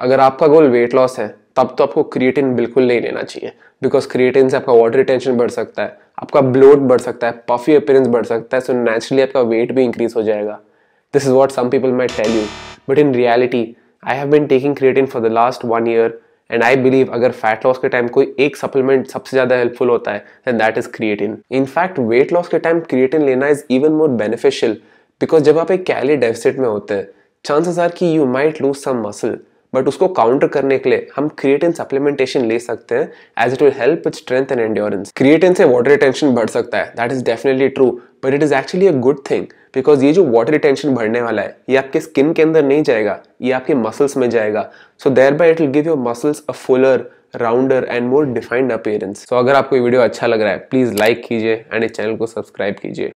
अगर आपका गोल weight loss है तब तो आपको क्रिएटिन बिल्कुल नहीं लेना चाहिए बिकॉज क्रिएटिन से आपका वाटर रिटेंशन बढ़ सकता है आपका ब्लोट बढ़ सकता है पफी अपीयरेंस बढ़ सकता है सो नेचुरली आपका वेट भी इंक्रीज हो जाएगा this is what some people may tell you but in reality I have been taking creatine for the last one year and I believe अगर फैट लॉस के time कोई एक supplement सबसे ज़्यादा हेल्पफुल होता है then that is creatine in fact weight loss के time creatine लेना is even more beneficial because जब आप एक कैलरी डेफिसिट में होते हैं चांसेस आर कि you might lose some muscle but उसको काउंटर करने के लिए हम क्रिएटिन सप्लीमेंटेशन ले सकते हैं as it will help with strength and endurance creatine से वाटर रिटेंशन बढ़ सकता है that is definitely true but it is actually a good thing because ये जो वाटर रिटेंशन बढ़ने वाला है ये आपके स्किन के अंदर नहीं जाएगा ये आपके मसल्स में जाएगा so there by it will give your muscles a fuller rounder and more defined appearance so अगर आपको ये वीडियो अच्छा लग रहा है प्लीज़ लाइक कीजिए एंड इस चैनल को सब्सक्राइब कीजिए